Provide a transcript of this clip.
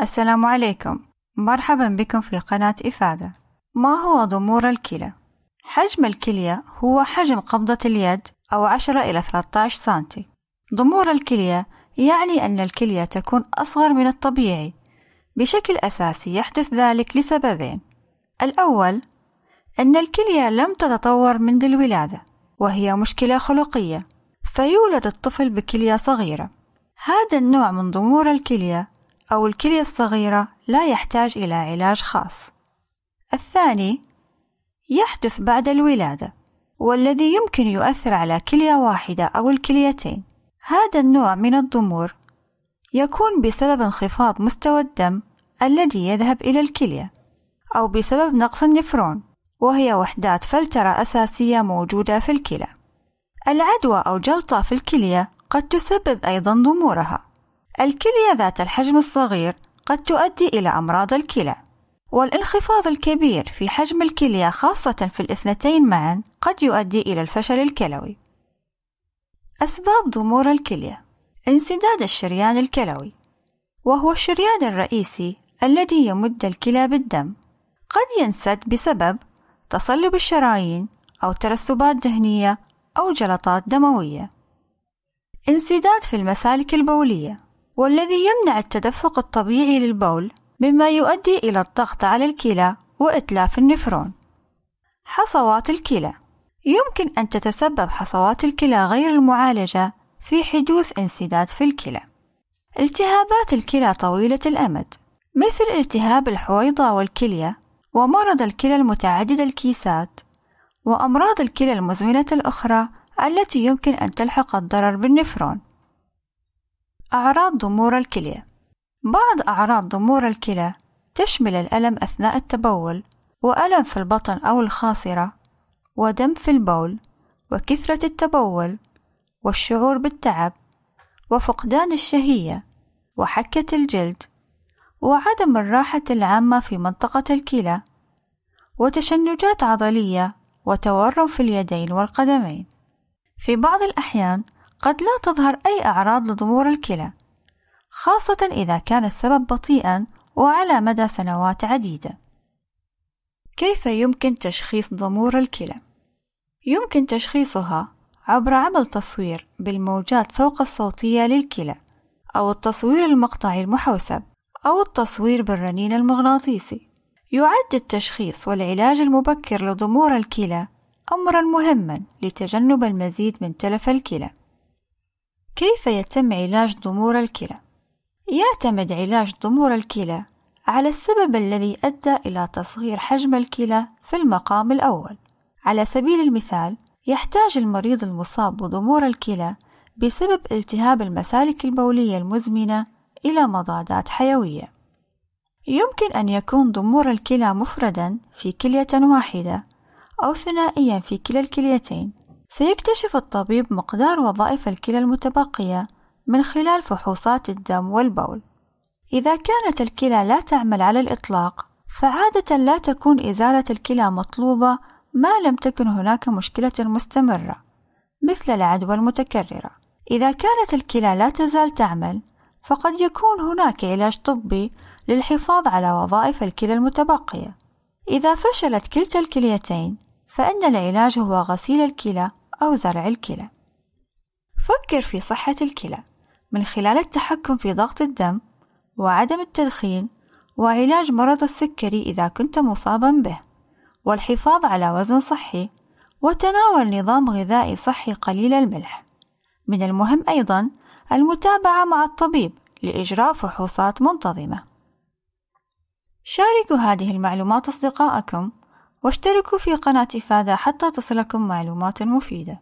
السلام عليكم مرحبا بكم في قناة إفادة ما هو ضمور الكلى؟ حجم الكلية هو حجم قبضة اليد أو 10 إلى 13 سنتي ضمور الكلية يعني أن الكلية تكون أصغر من الطبيعي بشكل أساسي يحدث ذلك لسببين الأول أن الكلية لم تتطور منذ الولادة وهي مشكلة خلقية فيولد الطفل بكلية صغيرة هذا النوع من ضمور الكلية أو الكلية الصغيرة لا يحتاج إلى علاج خاص. الثاني يحدث بعد الولادة والذي يمكن يؤثر على كلية واحدة أو الكليتين. هذا النوع من الضمور يكون بسبب انخفاض مستوى الدم الذي يذهب إلى الكلية أو بسبب نقص النفرون وهي وحدات فلترة أساسية موجودة في الكلى. العدوى أو جلطة في الكلية قد تسبب أيضا ضمورها الكلية ذات الحجم الصغير قد تؤدي إلى أمراض الكلى والانخفاض الكبير في حجم الكلية خاصة في الاثنتين معا قد يؤدي إلى الفشل الكلوي أسباب ضمور الكلية انسداد الشريان الكلوي وهو الشريان الرئيسي الذي يمد الكلى بالدم قد ينسد بسبب تصلب الشرايين أو ترسبات دهنية أو جلطات دموية انسداد في المسالك البولية والذي يمنع التدفق الطبيعي للبول مما يؤدي إلى الضغط على الكلى وإتلاف النفرون حصوات الكلى يمكن أن تتسبب حصوات الكلى غير المعالجة في حدوث انسداد في الكلى التهابات الكلى طويلة الأمد مثل التهاب الحويضة والكلية ومرض الكلى المتعدد الكيسات وأمراض الكلى المزمنة الأخرى التي يمكن أن تلحق الضرر بالنفرون أعراض ضمور الكلية بعض أعراض ضمور الكلى تشمل الألم أثناء التبول وألم في البطن أو الخاصرة ودم في البول وكثرة التبول والشعور بالتعب وفقدان الشهية وحكة الجلد وعدم الراحة العامة في منطقة الكلى وتشنجات عضلية وتورم في اليدين والقدمين في بعض الأحيان قد لا تظهر أي أعراض لضمور الكلى خاصة إذا كان السبب بطيئا وعلى مدى سنوات عديدة كيف يمكن تشخيص ضمور الكلى؟ يمكن تشخيصها عبر عمل تصوير بالموجات فوق الصوتية للكلى أو التصوير المقطعي المحوسب أو التصوير بالرنين المغناطيسي يعد التشخيص والعلاج المبكر لضمور الكلى أمرا مهما لتجنب المزيد من تلف الكلى كيف يتم علاج ضمور الكلى؟ يعتمد علاج ضمور الكلى على السبب الذي أدى إلى تصغير حجم الكلى في المقام الأول. على سبيل المثال، يحتاج المريض المصاب بضمور الكلى بسبب التهاب المسالك البولية المزمنة إلى مضادات حيوية. يمكن أن يكون ضمور الكلى مفردًا في كلية واحدة أو ثنائيًا في كلا الكليتين سيكتشف الطبيب مقدار وظائف الكلى المتبقية من خلال فحوصات الدم والبول إذا كانت الكلى لا تعمل على الإطلاق فعادة لا تكون إزالة الكلى مطلوبة ما لم تكن هناك مشكلة مستمرة مثل العدوى المتكررة إذا كانت الكلى لا تزال تعمل فقد يكون هناك علاج طبي للحفاظ على وظائف الكلى المتبقية إذا فشلت كلتا الكليتين فإن العلاج هو غسيل الكلى أو زرع الكلى فكر في صحة الكلى من خلال التحكم في ضغط الدم وعدم التدخين وعلاج مرض السكري إذا كنت مصابا به والحفاظ على وزن صحي وتناول نظام غذائي صحي قليل الملح من المهم أيضا المتابعة مع الطبيب لإجراء فحوصات منتظمة شاركوا هذه المعلومات أصدقائكم واشتركوا في قناة فادا حتى تصلكم معلومات مفيدة